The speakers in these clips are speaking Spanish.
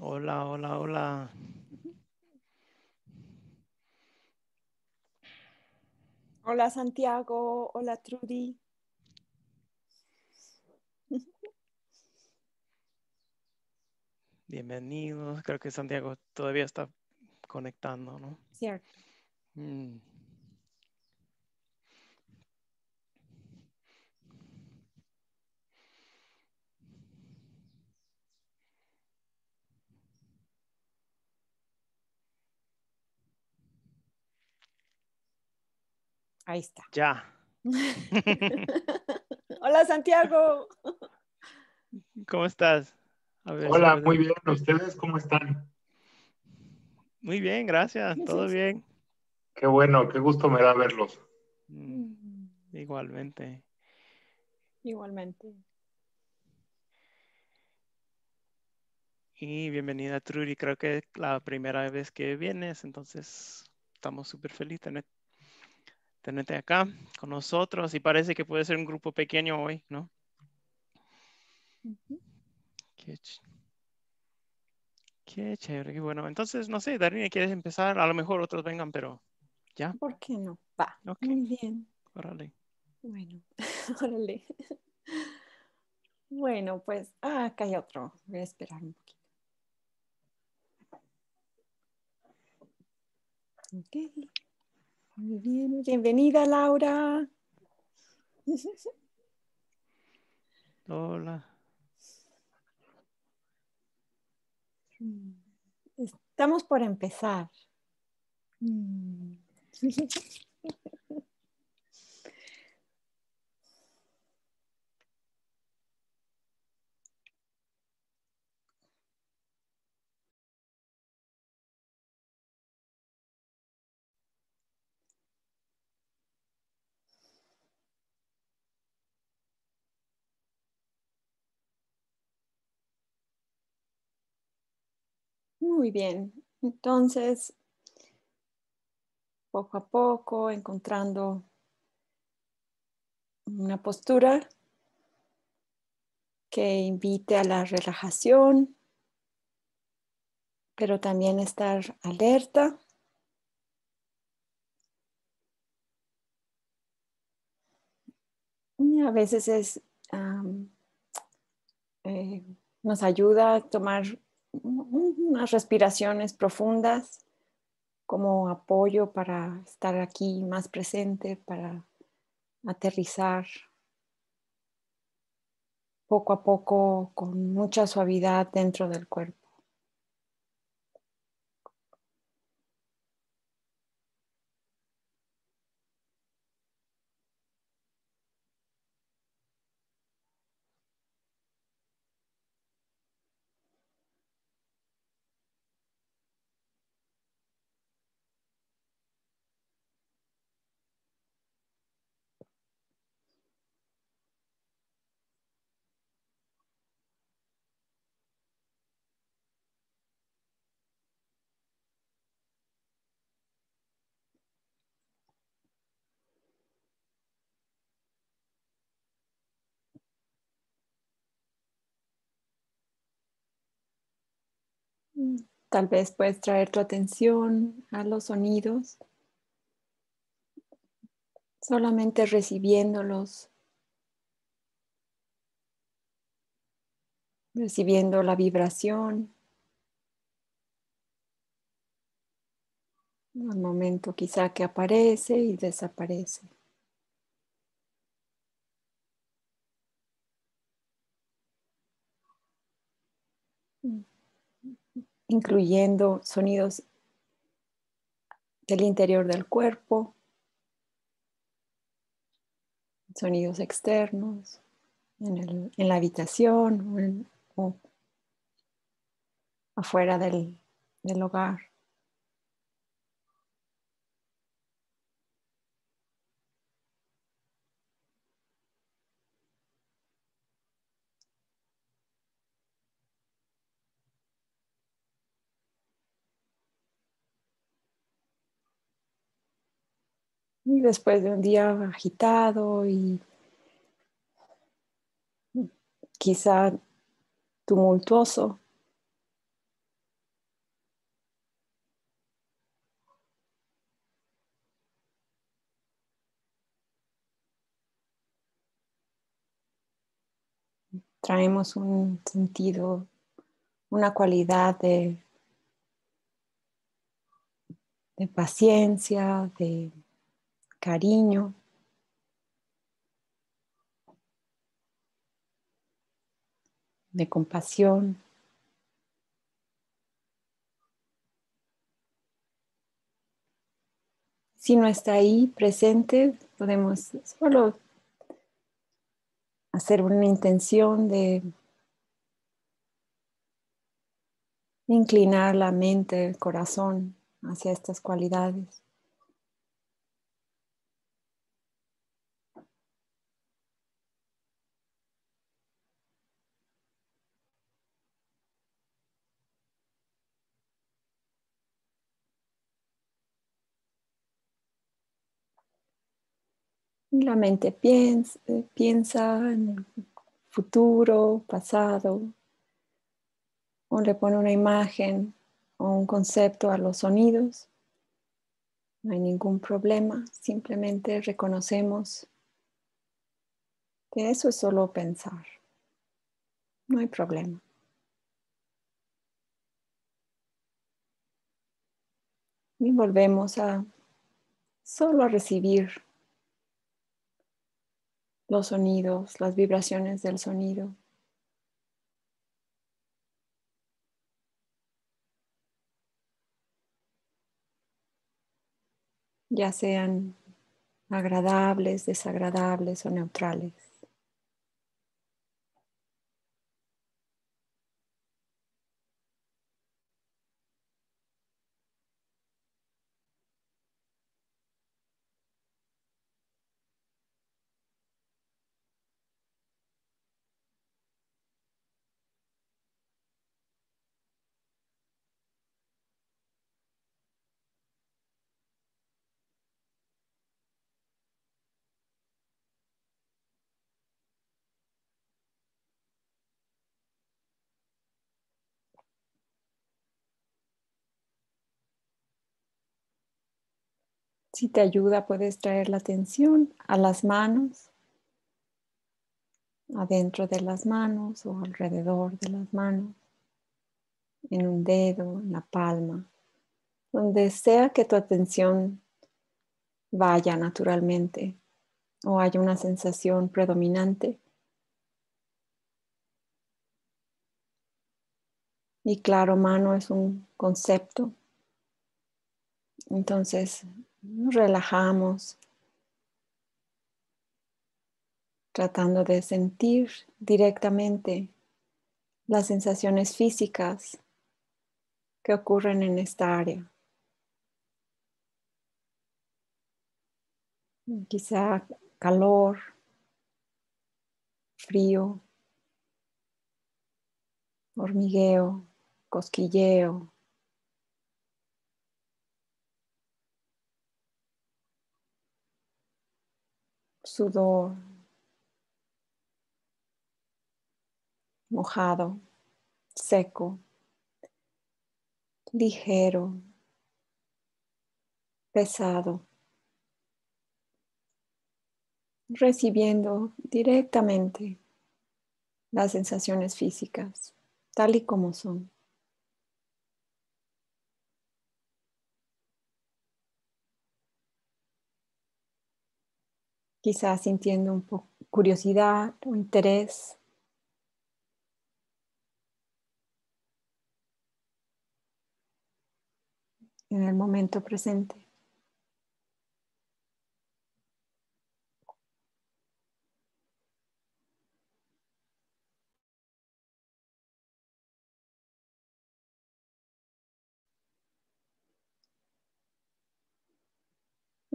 Hola, hola, hola. Hola Santiago, hola Trudy. Bienvenidos, creo que Santiago todavía está conectando, ¿no? Cierto. Mm. Ahí está. Ya. Hola Santiago. ¿Cómo estás? Hola, muy bien. ¿Ustedes cómo están? Muy bien, gracias. Todo bien. Qué bueno, qué gusto me da verlos. Mm, igualmente. Igualmente. Y bienvenida Trudy, creo que es la primera vez que vienes, entonces estamos súper felices tenerte acá con nosotros y parece que puede ser un grupo pequeño hoy, ¿no? qué, qué, chévere, qué bueno. Entonces, no sé, Darina, ¿quieres empezar? A lo mejor otros vengan, pero ya. ¿Por qué no? Va. Muy bien. Órale. Bueno, órale. Bueno, pues, ah, acá hay otro. Voy a esperar un poquito. Okay bienvenida Laura. Hola. Mm, estamos por empezar. Mm. Muy bien. Entonces, poco a poco, encontrando una postura que invite a la relajación, pero también estar alerta. a veces es, eh, nos ayuda a tomar unas respiraciones profundas como apoyo para estar aquí más presente, para aterrizar poco a poco con mucha suavidad dentro del cuerpo. Tal vez puedes traer tu atención a los sonidos, solamente recibiéndolos, recibiendo la vibración. Al momento quizá que aparece y desaparece. incluyendo sonidos del interior del cuerpo, sonidos externos en, la habitación o, afuera del hogar. Y después de un día agitado y quizá tumultuoso, traemos un sentido, una cualidad de, de paciencia, de cariño. de compasión. Si no está ahí presente, podemos solo hacer una intención de inclinar la mente, el corazón hacia estas cualidades. La mente eh, piensa, en el futuro, pasado, o le pone una imagen o un concepto a los sonidos. No hay ningún problema, simplemente reconocemos que eso es solo pensar. No hay problema. Y volvemos a solo a recibir los sonidos, las vibraciones del sonido. ya sean agradables, desagradables o neutrales. Si te ayuda, puedes traer la atención a las manos, adentro de las manos o alrededor de las manos, en un dedo, en la palma, donde sea que tu atención vaya naturalmente o haya una sensación predominante. Y claro, mano es un concepto. Entonces, nos relajamos, tratando de sentir directamente las sensaciones físicas que ocurren en esta área. Quizá calor, frío, hormigueo, cosquilleo, sudor mojado, seco, ligero, pesado, recibiendo directamente las sensaciones físicas tal y como son. quizás sintiendo un poco curiosidad o interés. en el momento presente.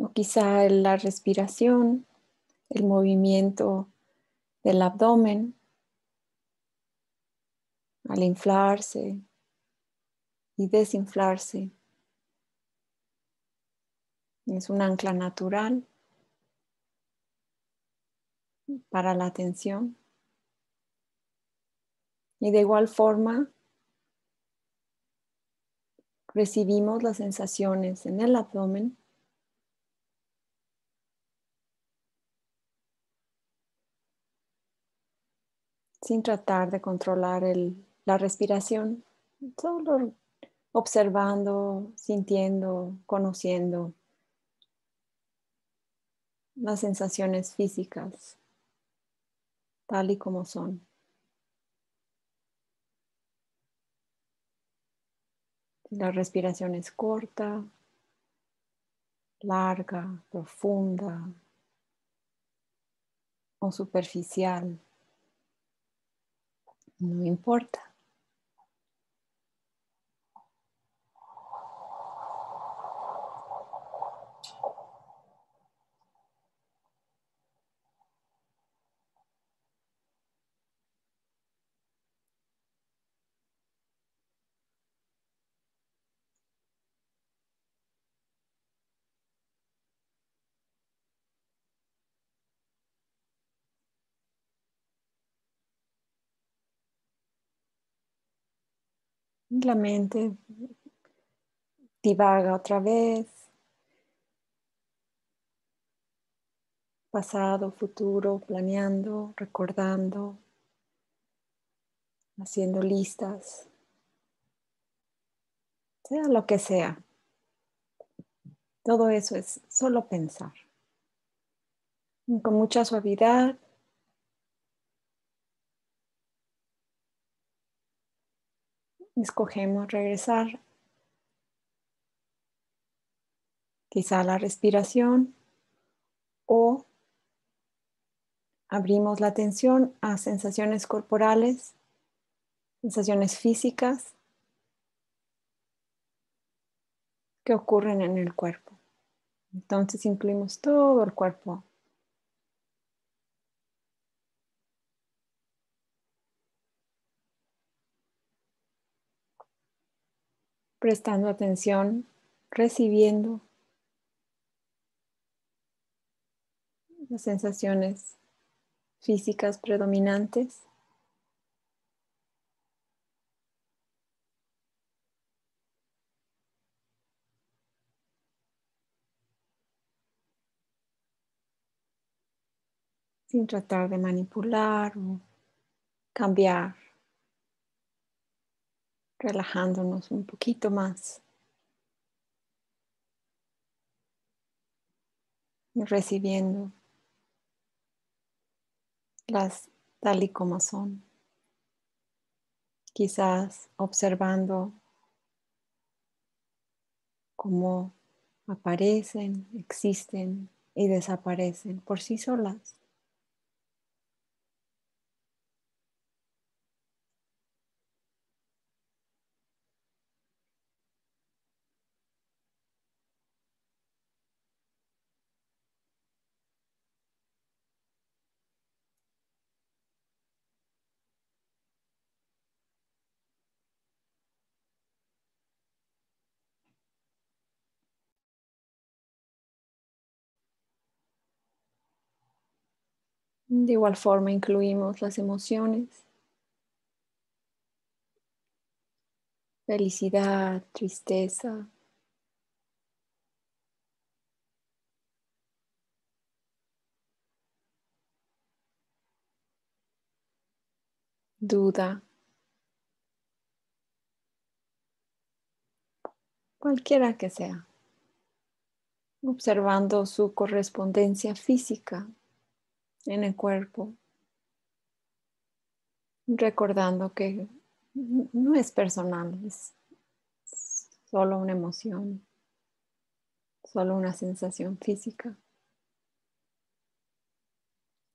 O quizá la respiración el movimiento del abdomen al inflarse y desinflarse. Es un ancla natural para la atención. Y de igual forma, recibimos las sensaciones en el abdomen sin tratar de controlar la respiración, solo observando, sintiendo, conociendo las sensaciones físicas tal y como son. La respiración es corta, larga, profunda o superficial no importa. La mente divaga otra vez. Pasado, futuro, planeando, recordando, haciendo listas, sea lo que sea. Todo eso es solo pensar. con mucha suavidad escogemos regresar quizá a la respiración o abrimos la atención a sensaciones corporales, sensaciones físicas que ocurren en el cuerpo. Entonces incluimos todo el cuerpo prestando atención, recibiendo las sensaciones físicas predominantes. sin tratar de manipular o cambiar relajándonos un poquito más. y Recibiendo las tal y como son. Quizás observando cómo aparecen, existen y desaparecen por sí solas. De igual forma incluimos las emociones, felicidad, tristeza, duda, cualquiera que sea, observando su correspondencia física en el cuerpo, recordando que no es personal, es solo una emoción, solo una sensación física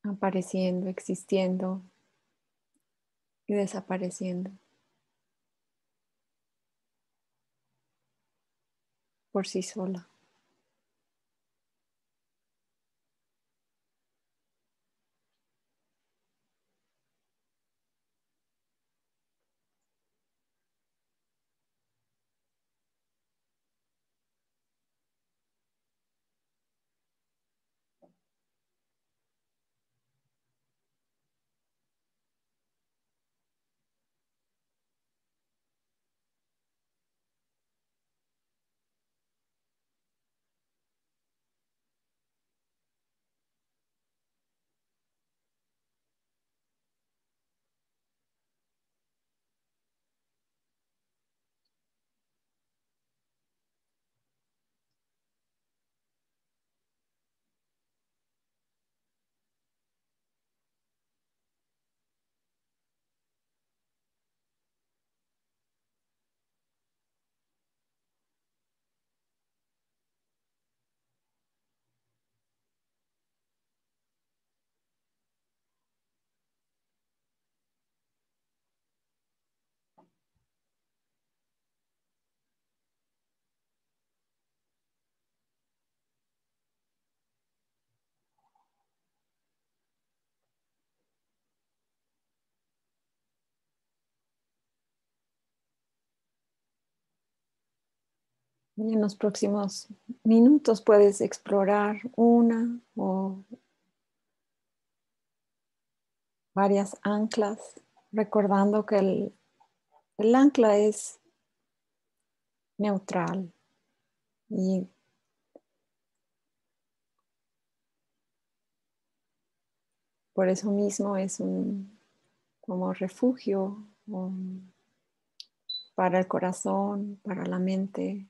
apareciendo, existiendo y desapareciendo. por sí sola. en los próximos minutos puedes explorar una o varias anclas, recordando que el, ancla es neutral y por eso mismo es un como refugio um, para el corazón, para la mente,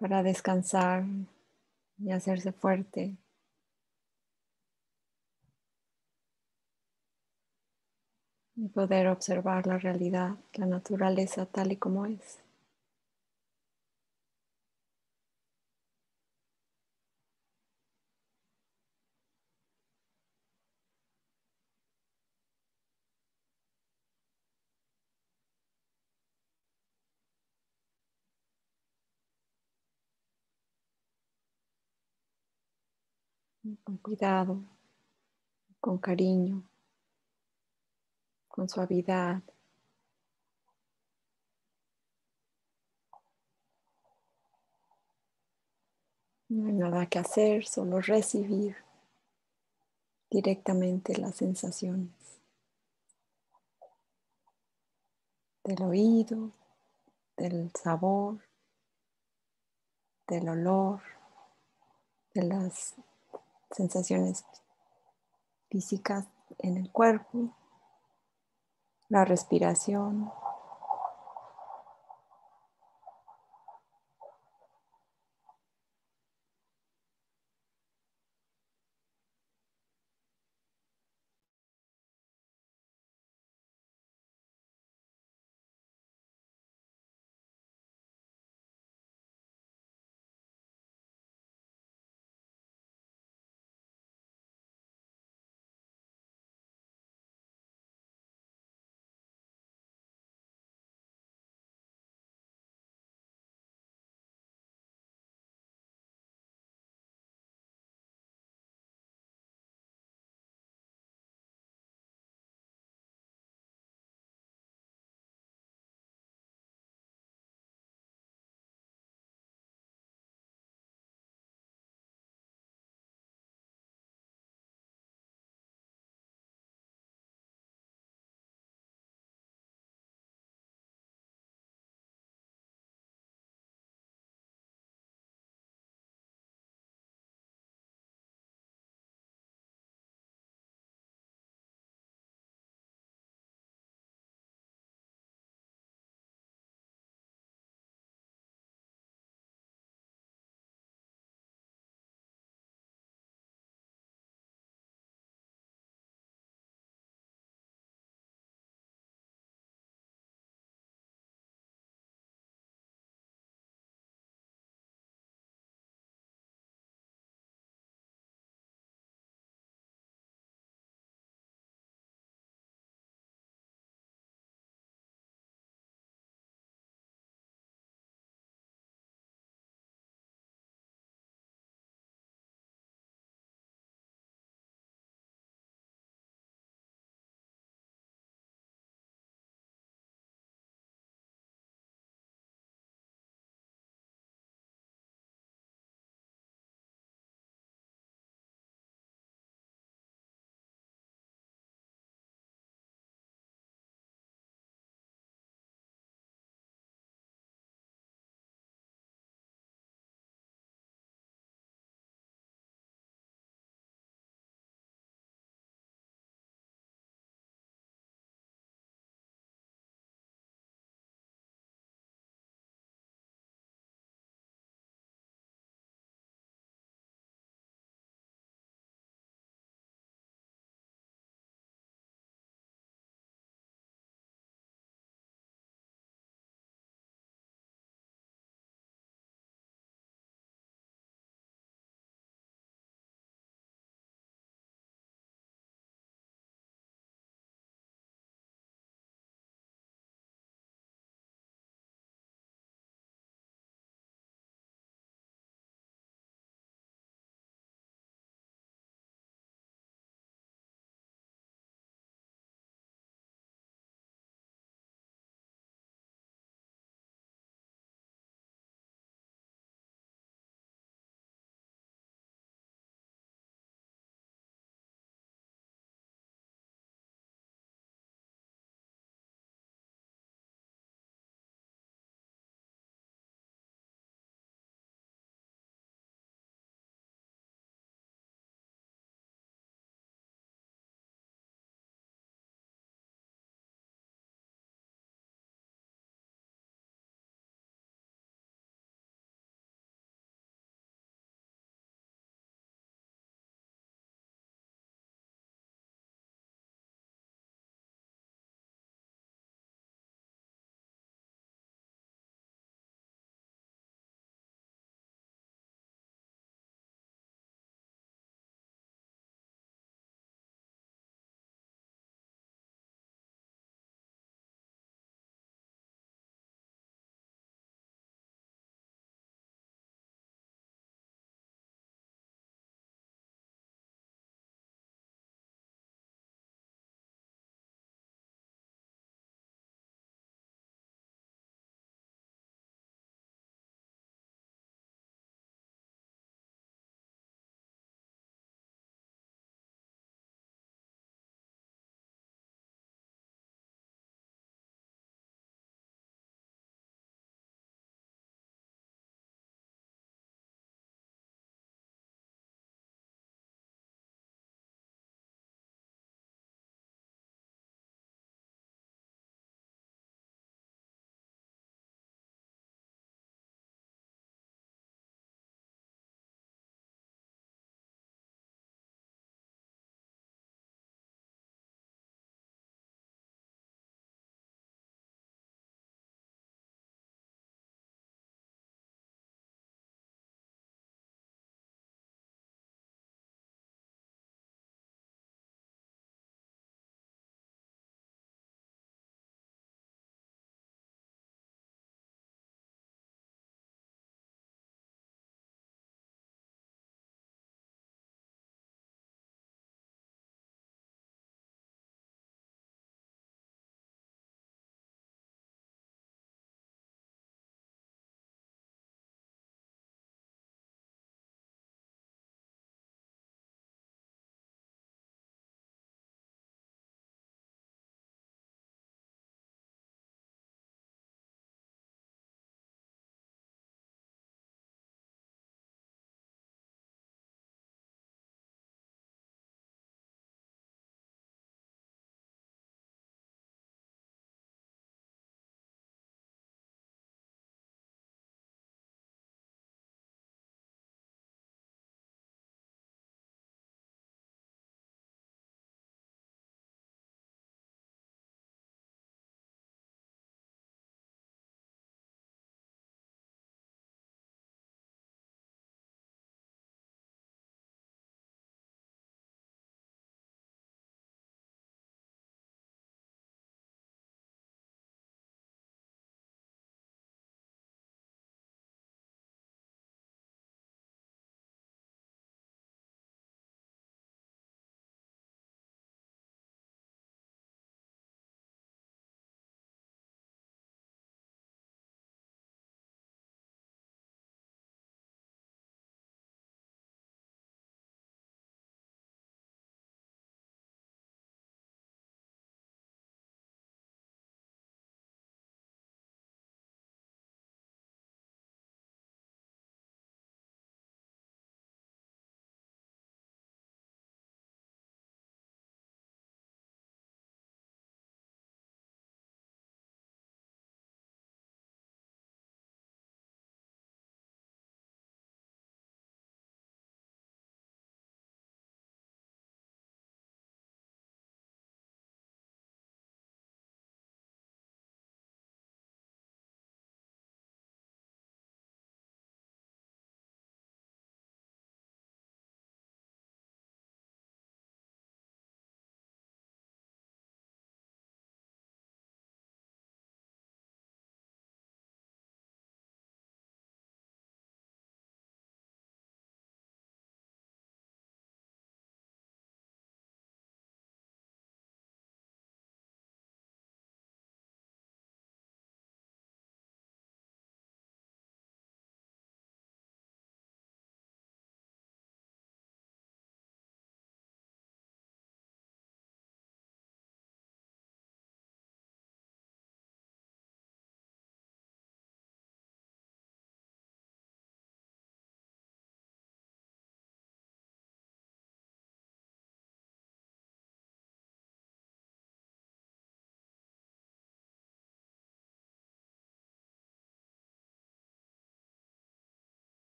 para descansar y hacerse fuerte. Y poder observar la realidad, la naturaleza tal y como es. con cuidado, con cariño, con suavidad. No hay nada que hacer, solo recibir directamente las sensaciones del oído, del sabor, del olor, de las sensaciones físicas en el cuerpo, la respiración,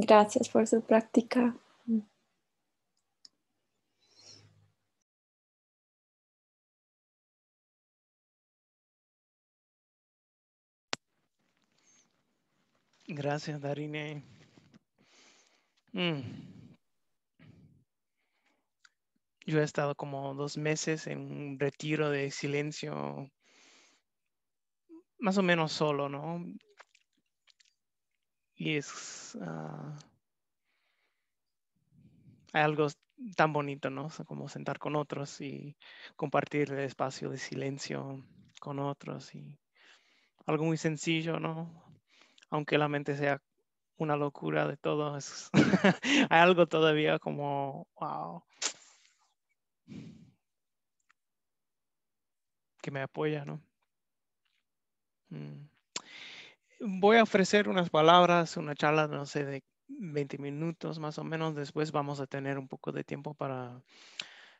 Gracias por su práctica. Gracias, Darine. Mm. Yo he estado como dos meses en un retiro de silencio, más o menos solo, ¿no? y es uh, algo tan bonito, ¿no? como sentar con otros y compartir el espacio de silencio con otros y algo muy sencillo, ¿no? Aunque la mente sea una locura de todo, hay algo todavía como, wow, que me apoya, ¿no? Mm voy a ofrecer unas palabras, una charla, no sé, de 20 minutos más o menos. Después vamos a tener un poco de tiempo para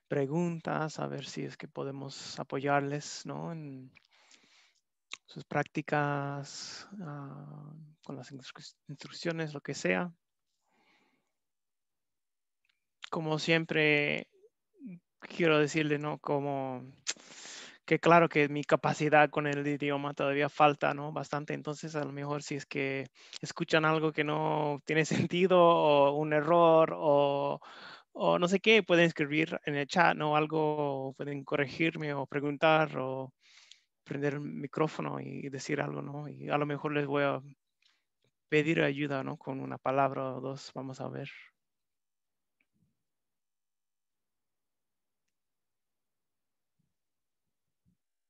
preguntas, a ver si es que podemos apoyarles en sus prácticas, ah, con las instrucciones, lo que sea. Como siempre, quiero decirle, ¿no? Como que claro que mi capacidad con el idioma todavía falta, ¿no? Bastante, entonces a lo mejor si es que escuchan algo que no tiene sentido o un error o, no sé qué, pueden escribir en el chat, ¿no? Algo, pueden corregirme o preguntar o prender el micrófono y decir algo, ¿no? Y a lo mejor les voy a pedir ayuda, ¿no? Con una palabra o dos, vamos a ver.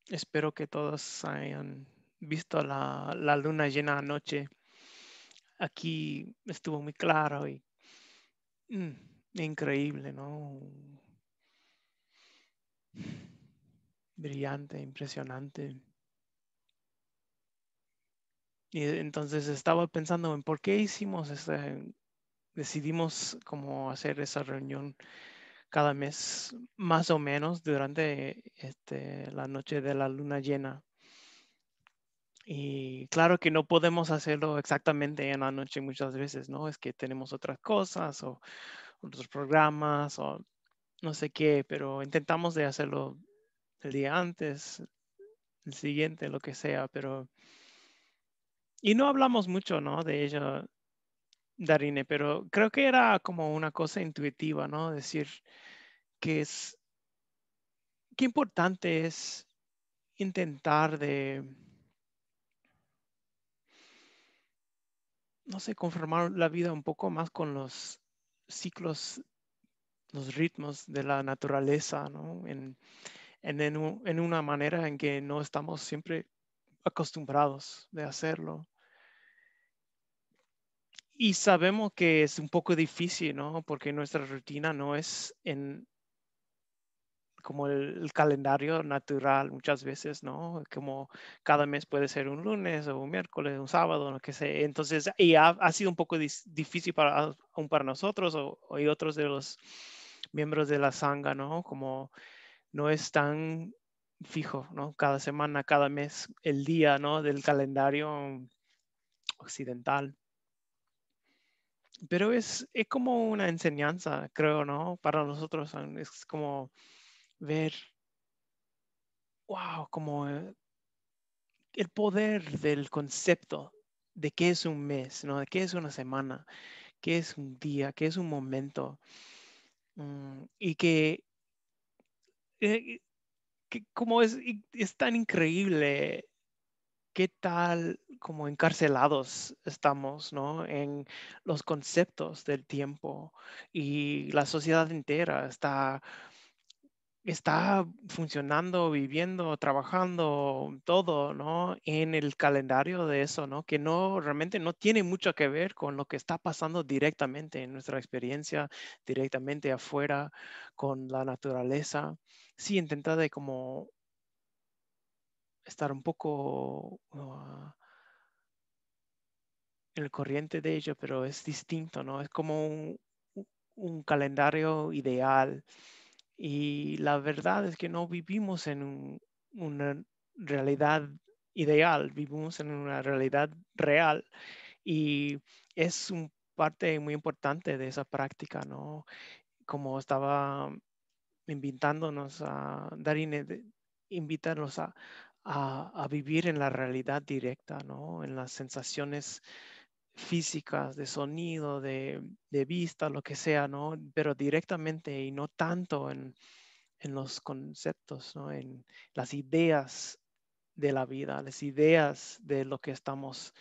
Espero que todos hayan visto la, luna llena anoche. Aquí estuvo muy claro y mm, increíble, ¿no? Brillante, impresionante. Y entonces estaba pensando en por qué hicimos decidimos cómo hacer esa reunión cada mes, más o menos durante este, la noche de la luna llena. Y claro que no podemos hacerlo exactamente en la noche muchas veces, ¿no? Es que tenemos otras cosas o otros programas o no sé qué, pero intentamos de hacerlo el día antes, el siguiente, lo que sea, pero... Y no hablamos mucho, ¿no? De ello. Darine, pero creo que era como una cosa intuitiva, ¿no? Decir que es, qué importante es intentar de, no sé, conformar la vida un poco más con los ciclos, los ritmos de la naturaleza, ¿no? En, en, en una manera en que no estamos siempre acostumbrados de hacerlo y sabemos que es un poco difícil, ¿no? Porque nuestra rutina no es en como el, calendario natural muchas veces, ¿no? Como cada mes puede ser un lunes o un miércoles, un sábado, no que sé Entonces, y ha, sido un poco difícil para, aún para nosotros o, y otros de los miembros de la sanga, ¿no? Como no es tan fijo, ¿no? Cada semana, cada mes, el día, ¿no? Del calendario occidental pero es, como una enseñanza, creo, ¿no? Para nosotros es como ver, wow, como eh, el poder del concepto de qué es un mes, ¿no? De qué es una semana, qué es un día, qué es un momento. Mm, y que, eh, que, como es, es tan increíble qué tal como encarcelados estamos, ¿no? En los conceptos del tiempo y la sociedad entera está está funcionando, viviendo, trabajando, todo, ¿no? En el calendario de eso, ¿no? Que no, realmente no tiene mucho que ver con lo que está pasando directamente en nuestra experiencia, directamente afuera, con la naturaleza. Sí, intenta de como estar un poco en el corriente de ello, pero es distinto, ¿no? Es como un, calendario ideal. Y la verdad es que no vivimos en una realidad ideal, vivimos en una realidad real. Y es un parte muy importante de esa práctica, ¿no? Como estaba invitándonos a Darine, invitarnos a, a, vivir en la realidad directa, ¿no? En las sensaciones físicas, de sonido, de, vista, lo que sea, ¿no? Pero directamente y no tanto en, en los conceptos, ¿no? En las ideas de la vida, las ideas de lo que estamos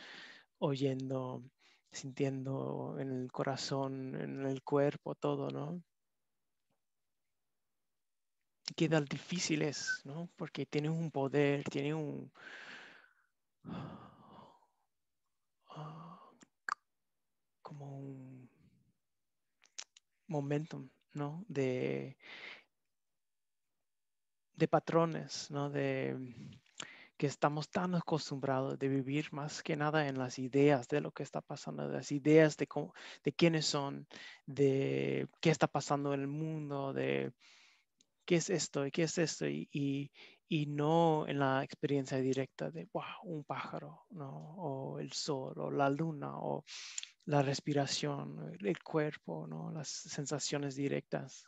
oyendo, sintiendo en el corazón, en el cuerpo, todo, ¿no? quedan difíciles, ¿no? Porque tiene un poder, tiene un... como un momentum, ¿no? De, de patrones, ¿no? De que estamos tan acostumbrados de vivir más que nada en las ideas de lo que está pasando, de las ideas de, de quiénes son, de qué está pasando en el mundo, de ¿qué es esto? ¿Y qué es esto? Y, y, y, no en la experiencia directa de, wow, un pájaro, ¿no? O el sol, o la luna, o la respiración, el cuerpo, ¿no? Las sensaciones directas.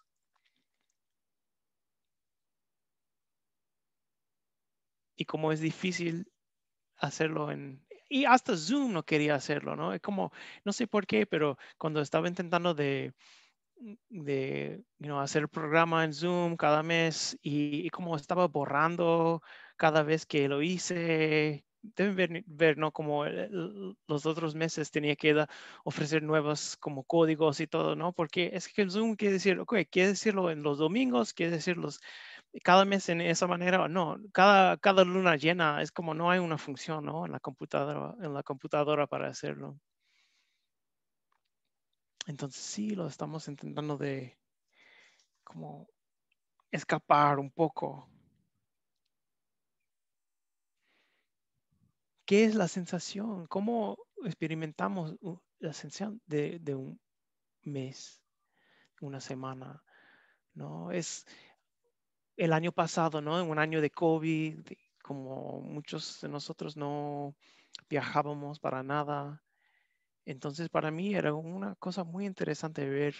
Y como es difícil hacerlo en... Y hasta Zoom no quería hacerlo, ¿no? Es como, no sé por qué, pero cuando estaba intentando de de you know, hacer programa en Zoom cada mes y, como estaba borrando cada vez que lo hice. Deben ver, ¿no? Como los otros meses tenía que ofrecer nuevos como códigos y todo, ¿no? Porque es que el Zoom quiere decir, ok, quiere decirlo en los domingos, quiere decirlos cada mes en esa manera, no, cada, cada luna llena es como no hay una función, ¿no? En la computadora, en la computadora para hacerlo. Entonces sí, lo estamos intentando de como escapar un poco. ¿Qué es la sensación? ¿Cómo experimentamos uh, la sensación de, un mes, una semana? ¿No? Es el año pasado, ¿no? En un año de COVID, como muchos de nosotros no viajábamos para nada, entonces, para mí era una cosa muy interesante ver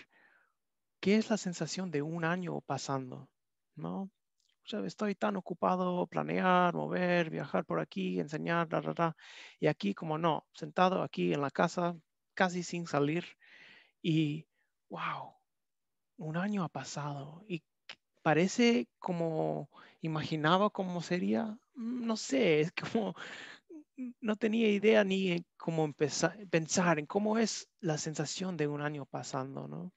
qué es la sensación de un año pasando, ¿no? O sea, estoy tan ocupado, planear, mover, viajar por aquí, enseñar, la Y aquí, como no, sentado aquí en la casa, casi sin salir. Y, wow, un año ha pasado. Y parece como imaginaba cómo sería, mm, no sé, es como, no tenía idea ni cómo empezar, pensar en cómo es la sensación de un año pasando, ¿no?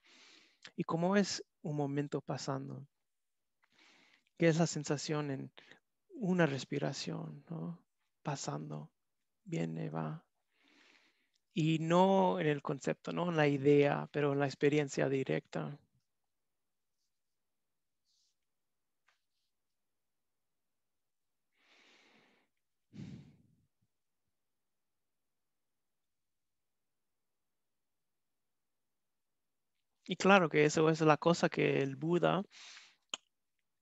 Y cómo es un momento pasando. ¿Qué es la sensación en una respiración, ¿no? Pasando, viene, va. Y no en el concepto, no en la idea, pero en la experiencia directa. Y claro que eso es la cosa que el Buda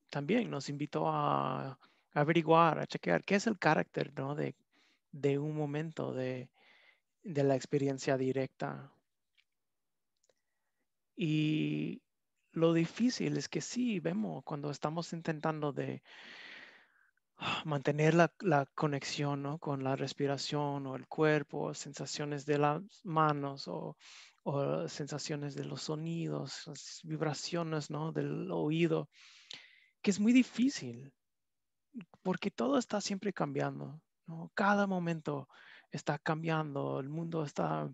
también nos invitó a averiguar, a chequear qué es el carácter ¿no? de, un momento de, la experiencia directa. Y lo difícil es que sí vemos cuando estamos intentando de mantener la, la conexión ¿no? con la respiración o el cuerpo, sensaciones de las manos o o sensaciones de los sonidos, las vibraciones ¿no? del oído, que es muy difícil porque todo está siempre cambiando, cada momento está cambiando, el mundo está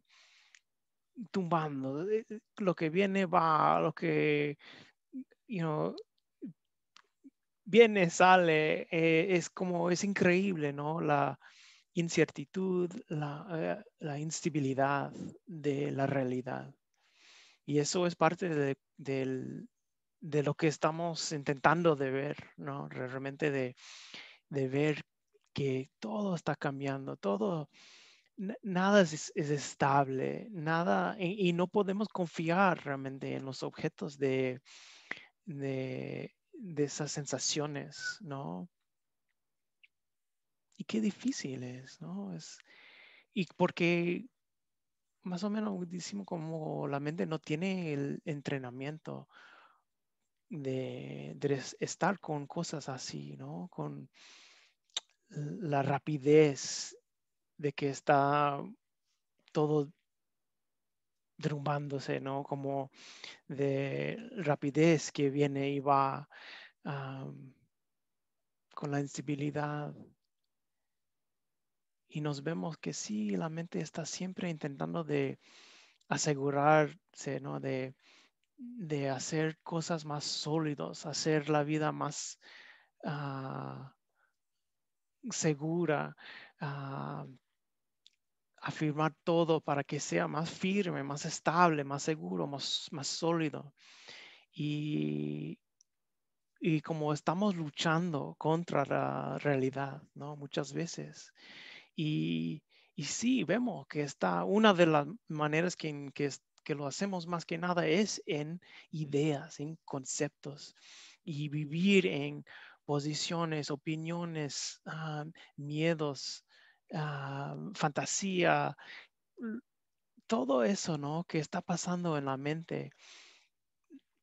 tumbando, eh, eh, lo que viene va, lo que you viene, sale, eh, es como, es increíble, ¿no? La, incertitud, la, eh, la instabilidad de la realidad. Y eso es parte de, lo que estamos intentando de ver, ¿no? Realmente de, ver que todo está cambiando, todo, nada es, estable, nada, y, no podemos confiar realmente en los objetos de, de, de esas sensaciones, ¿no? y qué difícil es, ¿no? Es, y porque más o menos decimos como la mente no tiene el entrenamiento de, estar con cosas así, ¿no? Con la rapidez de que está todo derrumbándose, ¿no? Como de rapidez que viene y va con la instabilidad y nos vemos que sí, la mente está siempre intentando de asegurarse, De, hacer cosas más sólidos, hacer la vida más ah, segura, ah, afirmar todo para que sea más firme, más estable, más seguro, más, sólido. Y, como estamos luchando contra la realidad, Muchas veces. Y, sí, vemos que está una de las maneras que, lo hacemos más que nada es en ideas, en conceptos y vivir en posiciones, opiniones, ah, miedos, ah, fantasía, todo eso, ¿no? Que está pasando en la mente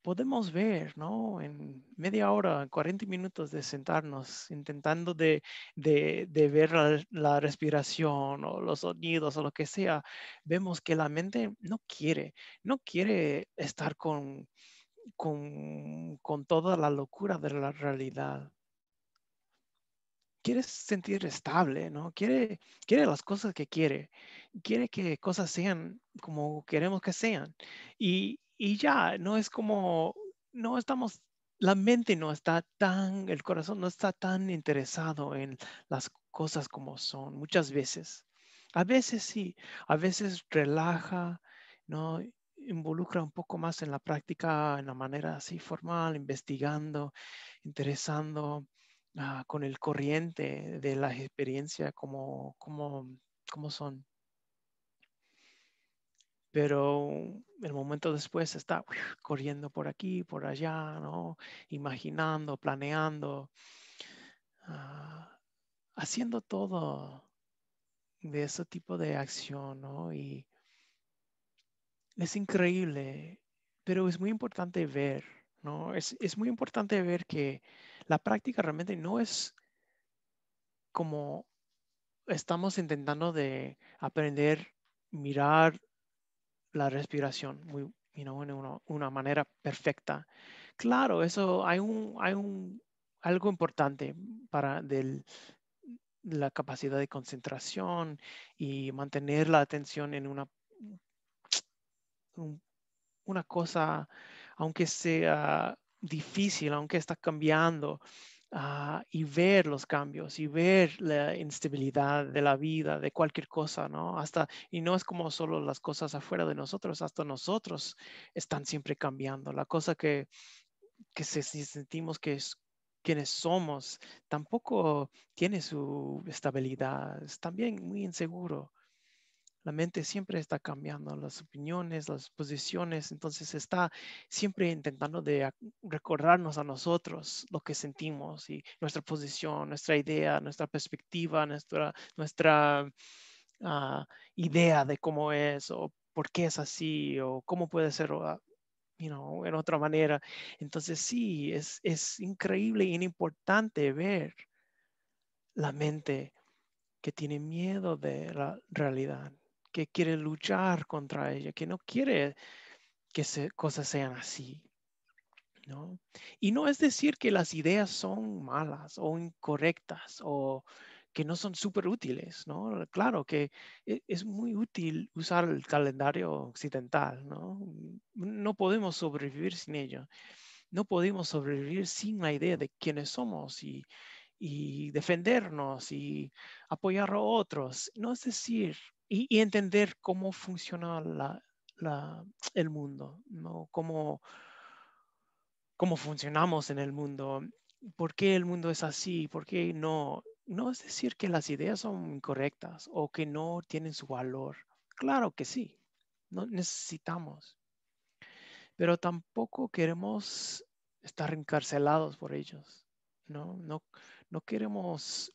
podemos ver, ¿no? En media hora, 40 minutos de sentarnos, intentando de, de, de ver la, respiración o los sonidos o lo que sea, vemos que la mente no quiere, no quiere estar con, con, con toda la locura de la realidad. Quiere sentir estable, ¿no? Quiere, quiere las cosas que quiere. Quiere que cosas sean como queremos que sean. Y, y ya, no es como, no estamos, la mente no está tan, el corazón no está tan interesado en las cosas como son muchas veces. A veces sí, a veces relaja, ¿no? involucra un poco más en la práctica, en la manera así formal, investigando, interesando ah, con el corriente de la experiencia, como, como, como son pero el momento después está corriendo por aquí, por allá, ¿no? imaginando, planeando, ah, haciendo todo de ese tipo de acción, ¿no? Y es increíble, pero es muy importante ver, ¿no? Es, es muy importante ver que la práctica realmente no es como estamos intentando de aprender, mirar la respiración muy, en una, manera perfecta. Claro, eso hay, algo importante para la capacidad de concentración y mantener la atención en una, una cosa, aunque sea difícil, aunque está cambiando, Ah, y ver los cambios y ver la instabilidad de la vida, de cualquier cosa, ¿no? Hasta, y no es como solo las cosas afuera de nosotros, hasta nosotros están siempre cambiando. La cosa que, que sentimos que es quienes somos, tampoco tiene su estabilidad, es también muy inseguro la mente siempre está cambiando, las opiniones, las posiciones, entonces está siempre intentando de recordarnos a nosotros lo que sentimos y nuestra posición, nuestra idea, nuestra perspectiva, nuestra, nuestra ah, idea de cómo es o por qué es así o cómo puede ser ah, en otra manera. Entonces sí, es, es increíble y importante ver la mente que tiene miedo de la realidad que quiere luchar contra ella, que no quiere que se, cosas sean así. ¿no? Y no es decir que las ideas son malas o incorrectas o que no son súper útiles, ¿no? Claro que e, es muy útil usar el calendario occidental, ¿no? No podemos sobrevivir sin ello. No podemos sobrevivir sin la idea de quiénes somos y defendernos y apoyar a otros. No es decir y, entender cómo funciona el mundo, ¿no? cómo, cómo funcionamos en el mundo, por qué el mundo es así, por qué no. No es decir que las ideas son incorrectas o que no tienen su valor. Claro que sí, no necesitamos. Pero tampoco queremos estar encarcelados por ellos. No, no, no queremos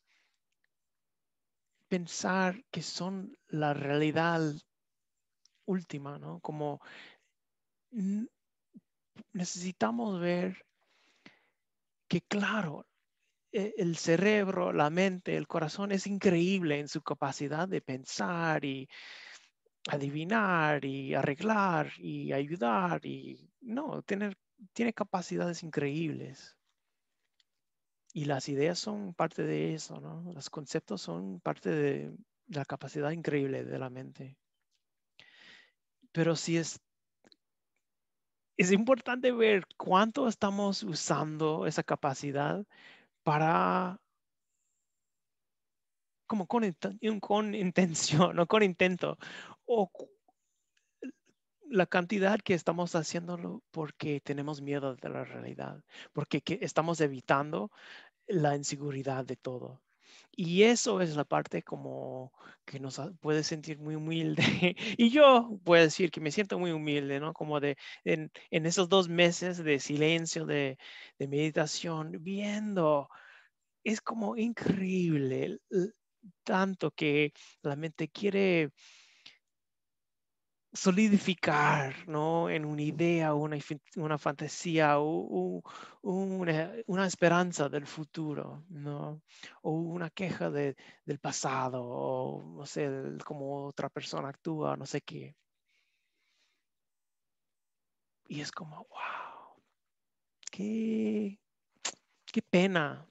pensar que son la realidad última, ¿no? Como necesitamos ver que claro, e-, el cerebro, la mente, el corazón es increíble en su capacidad de pensar y adivinar y arreglar y ayudar y no, tener, tiene capacidades increíbles y las ideas son parte de eso, ¿no? Los conceptos son parte de la capacidad increíble de la mente. Pero si es, es importante ver cuánto estamos usando esa capacidad para como con, con intención, o con intento, la cantidad que estamos haciéndolo porque tenemos miedo de la realidad, porque estamos evitando la inseguridad de todo. Y eso es la parte como que nos puede sentir muy humilde. Y yo puedo decir que me siento muy humilde, ¿no? Como de en, esos dos meses de silencio, de, de meditación, viendo, es como increíble tanto que la mente quiere solidificar ¿no? en una idea, una, una fantasía o, eh, una, esperanza del futuro, o una queja del pasado, o no sé, cómo otra persona actúa, no sé qué. Y es como, wow, qué, qué pena,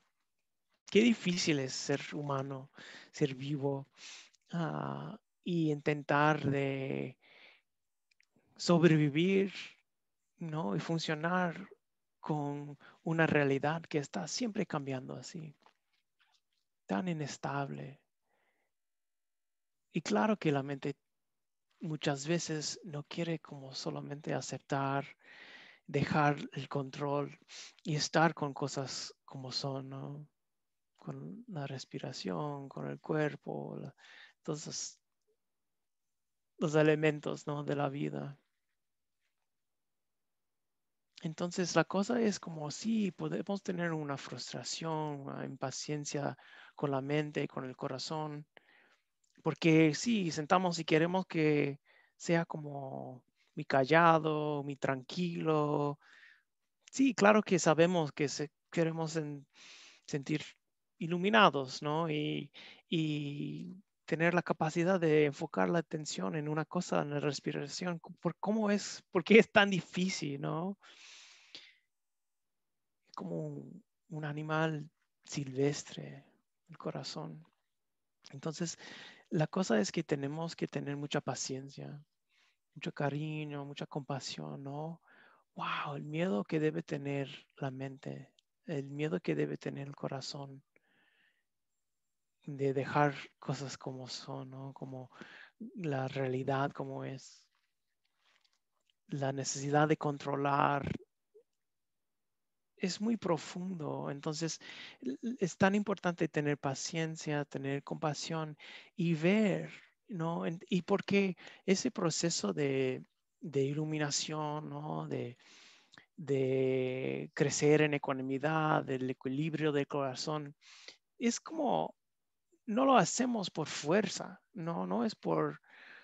qué difícil es ser humano, ser vivo ah, y intentar de sobrevivir ¿no? y funcionar con una realidad que está siempre cambiando así, tan inestable. Y claro que la mente muchas veces no quiere como solamente aceptar, dejar el control y estar con cosas como son, con la respiración, con el cuerpo, todos los, elementos ¿no? de la vida. Entonces la cosa es como sí, podemos tener una frustración, una impaciencia con la mente, y con el corazón, porque sí, sentamos y queremos que sea como mi callado, mi tranquilo. Sí, claro que sabemos que queremos sentir iluminados, ¿no? Y, y, tener la capacidad de enfocar la atención en una cosa, en la respiración, por cómo es, por qué es tan difícil, ¿no? como un animal silvestre, el corazón. Entonces, la cosa es que tenemos que tener mucha paciencia, mucho cariño, mucha compasión, ¿no? Wow, el miedo que debe tener la mente, el miedo que debe tener el corazón de dejar cosas como son, ¿no? Como la realidad como es. La necesidad de controlar es muy profundo. Entonces, es tan importante tener paciencia, tener compasión y ver, ¿no? Y porque ese proceso de, iluminación, ¿no? De, crecer en ecuanimidad, del equilibrio del corazón, es como, no lo hacemos por fuerza, no, no es por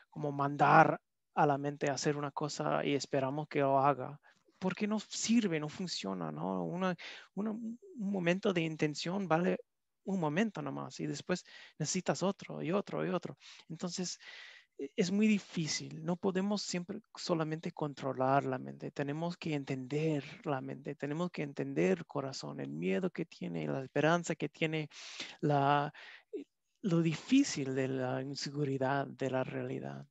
como mandar a la mente a hacer una cosa y esperamos que lo haga, porque no sirve, no funciona, ¿no? un momento de intención vale un momento nomás y después necesitas otro y otro y otro. Entonces, e, es muy difícil, no podemos siempre solamente controlar la mente, tenemos que entender la mente, tenemos que entender el corazón, el miedo que tiene, la esperanza que tiene, e, lo difícil de la inseguridad de la realidad.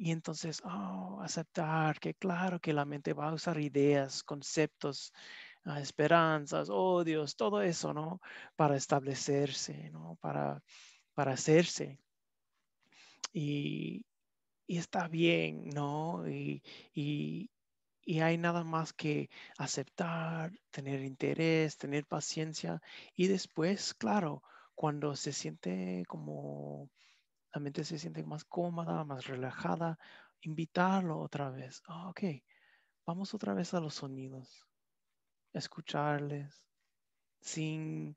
Y entonces, oh, aceptar que claro que la mente va a usar ideas, conceptos, ah, esperanzas, odios, todo eso, ¿no? Para establecerse, ¿no? Para, para hacerse. Y, está bien, ¿no? Y, y, hay nada más que aceptar, tener interés, tener paciencia y después, claro, cuando se siente como la mente se siente más cómoda, más relajada, invitarlo otra vez. Ah, ok, vamos otra vez a los sonidos, escucharles sin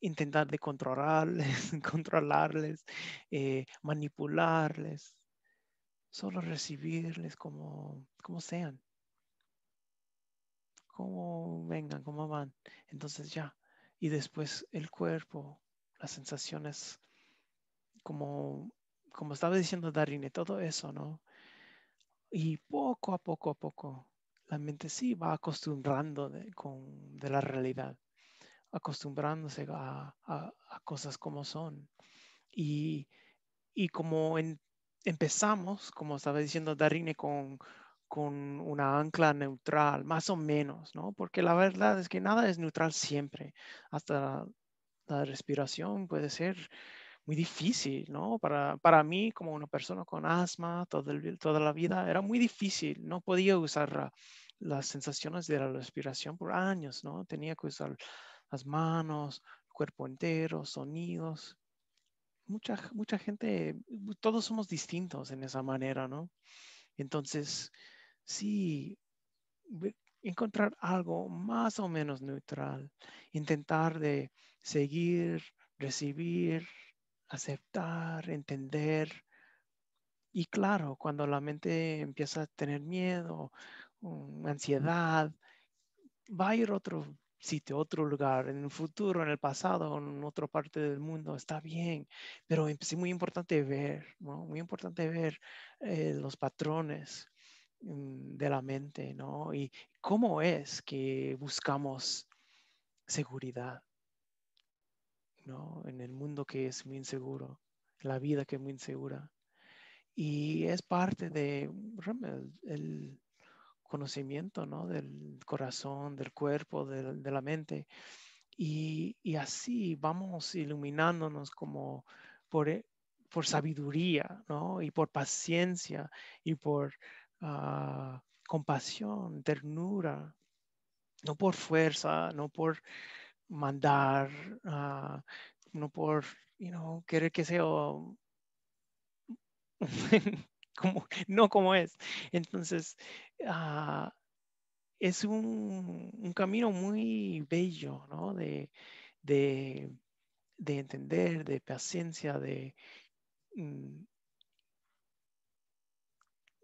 intentar de controlarles, controlarles, eh, manipularles, solo recibirles como, como sean, como vengan, como van. Entonces ya, y después el cuerpo, las sensaciones como, como estaba diciendo Darine, todo eso, ¿no? Y poco a poco a poco, la mente sí va acostumbrando de, con, de la realidad, acostumbrándose a, a, cosas como son. Y, y como empezamos, como estaba diciendo Darine, con, con una ancla neutral, más o menos, ¿no? Porque la verdad es que nada es neutral siempre, hasta la respiración puede ser muy difícil, ¿no? Para, para mí, como una persona con asma todo toda la vida, era muy difícil. No podía usar las sensaciones de la respiración por años, ¿no? Tenía que usar las manos, el cuerpo entero, sonidos. Mucha, mucha gente, todos somos distintos en esa manera, ¿no? Entonces, sí, encontrar algo más o menos neutral, intentar de seguir, recibir, aceptar, entender. Y claro, cuando la mente empieza a tener miedo, mm, ansiedad, va a ir otro sitio, otro lugar, en el futuro, en el pasado, en otra parte del mundo, está bien, pero es muy importante ver, muy importante ver eh, los patrones mm, de la mente, ¿no? Y cómo es que buscamos seguridad. En el mundo que es muy inseguro, la vida que es muy insegura. Y es parte de el, conocimiento, ¿no? Del corazón, del cuerpo, de, la mente. Y, así vamos iluminándonos como por, eh, por sabiduría, ¿no? Y por paciencia y por ah, compasión, ternura, no por fuerza, no por mandar, ah, no por, you know, querer que sea como, no como es. Entonces, ah, es un, un, camino muy bello, ¿no? De, de, de entender, de paciencia, de, mm,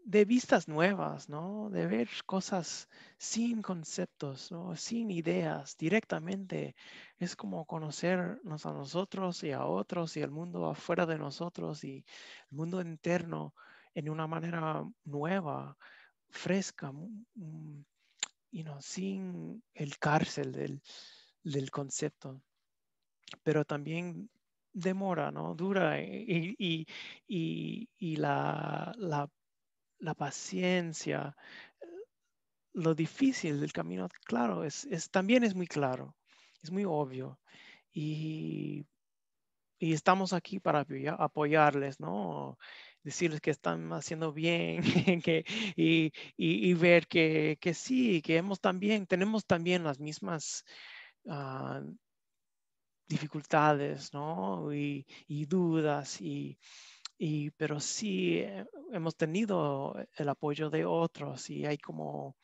de vistas nuevas, ¿no? De ver cosas sin conceptos, ¿no? Sin ideas, directamente. Es como conocernos a nosotros y a otros y el mundo afuera de nosotros y el mundo interno en una manera nueva, fresca, mm, mm, y sin el cárcel del, del, concepto. Pero también demora, ¿no? Dura eh, y, y, y, y la, la la paciencia, lo difícil del camino, claro, es, también es muy claro, es muy obvio. Y, y estamos aquí para apoyarles, ¿no? Decirles que están haciendo bien que, y, y, ver que, que, sí, que hemos también, tenemos también las mismas ah, dificultades, ¿no? Y, dudas y y, pero sí eh, hemos tenido el apoyo de otros y hay como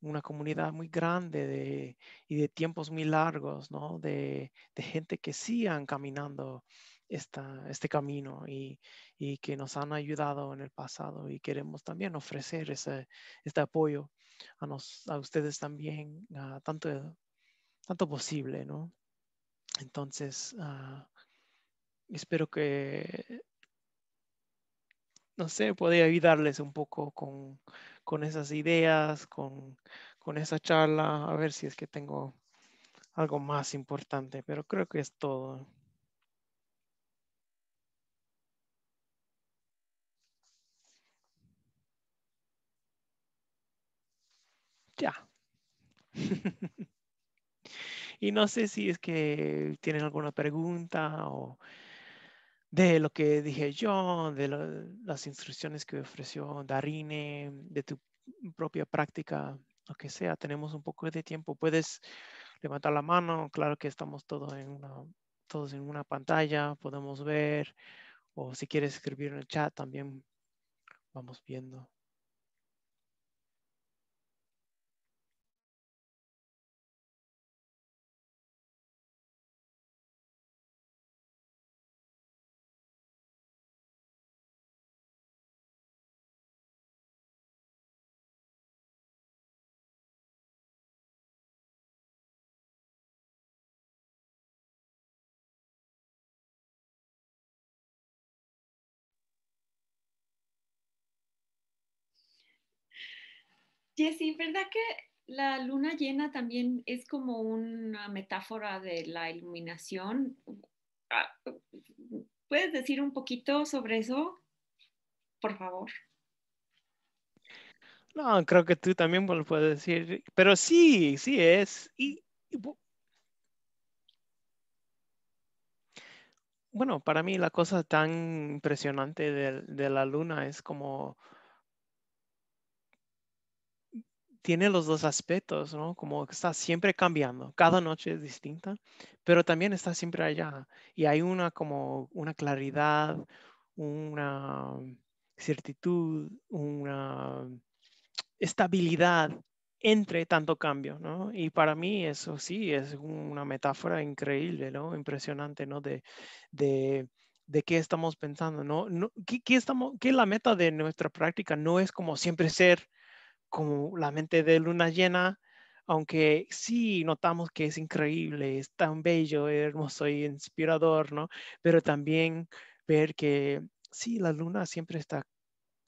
una comunidad muy grande de, y de tiempos muy largos, ¿no? De, de gente que sí han caminando esta, este camino y, y, que nos han ayudado en el pasado y queremos también ofrecer ese, este apoyo a, nos, a ustedes también, ah, tanto, tanto posible, ¿no? Entonces, ah, espero que no sé, podría ayudarles un poco con, con esas ideas, con, con, esa charla, a ver si es que tengo algo más importante, pero creo que es todo. Ya. y no sé si es que tienen alguna pregunta o de lo que dije yo, de las instrucciones que ofreció Darine, de tu propia práctica, lo que sea. Tenemos un poco de tiempo. Puedes levantar la mano. Claro que estamos todos en una, todos en una pantalla. Podemos ver. O si quieres escribir en el chat también vamos viendo. Jessy, ¿verdad que la luna llena también es como una metáfora de la iluminación? Ah, ¿Puedes decir un poquito sobre eso, por favor? No, creo que tú también lo puedes decir, pero sí, sí es. Y, bueno, para mí la cosa tan impresionante de la luna es como tiene los dos aspectos, ¿no? Como está siempre cambiando, cada noche es distinta, pero también está siempre allá. Y hay una como una claridad, una certitud, una estabilidad entre tanto cambio, ¿no? Y para mí eso sí es una metáfora increíble, ¿no? Impresionante, ¿no? De, de, de qué estamos pensando, ¿no? no qué, qué estamos, qué la meta de nuestra práctica no es como siempre ser como la mente de luna llena, aunque sí notamos que es increíble, es tan bello, hermoso y inspirador, ¿no? Pero también ver que sí, la luna siempre está